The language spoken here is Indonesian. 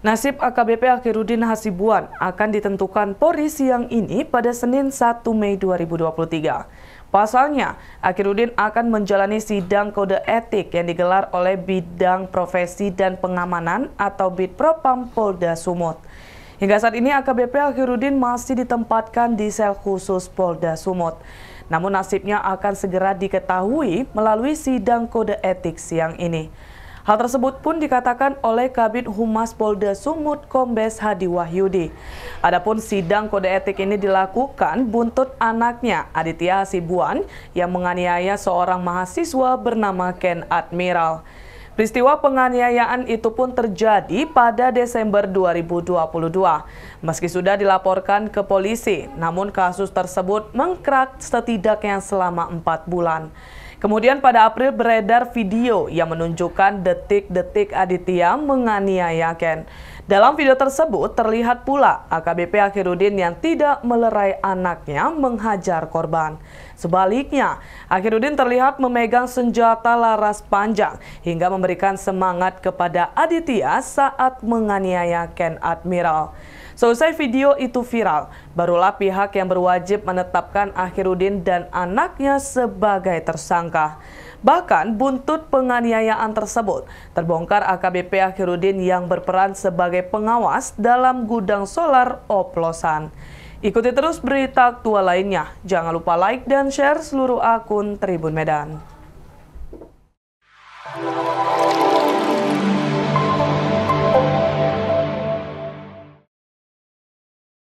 Nasib AKBP Akhirudin Hasibuan akan ditentukan Polri siang ini pada Senin 1 Mei 2023. Pasalnya, Akhirudin akan menjalani sidang kode etik yang digelar oleh Bidang Profesi dan Pengamanan atau Bidpropam Polda Sumut. Hingga saat ini AKBP Akhirudin masih ditempatkan di sel khusus Polda Sumut. Namun nasibnya akan segera diketahui melalui sidang kode etik siang ini. Hal tersebut pun dikatakan oleh Kabit Humas Polda Sumut Kombes Hadi Wahyudi. Adapun sidang kode etik ini dilakukan buntut anaknya Aditya Hasibuan yang menganiaya seorang mahasiswa bernama Ken Admiral. Peristiwa penganiayaan itu pun terjadi pada Desember 2022. Meski sudah dilaporkan ke polisi, namun kasus tersebut mengkrak setidaknya selama 4 bulan. Kemudian pada April beredar video yang menunjukkan detik-detik Aditya menganiaya Ken. Dalam video tersebut terlihat pula AKBP Akhirudin yang tidak melerai anaknya menghajar korban. Sebaliknya, Akhirudin terlihat memegang senjata laras panjang hingga memberikan semangat kepada Aditya saat menganiaya Ken Admiral. Selesai video itu viral, barulah pihak yang berwajib menetapkan Akhirudin dan anaknya sebagai tersangka. Bahkan buntut penganiayaan tersebut terbongkar AKBP Akhirudin yang berperan sebagai pengawas dalam gudang solar oplosan. Ikuti terus berita aktual lainnya. Jangan lupa like dan share seluruh akun Tribun Medan.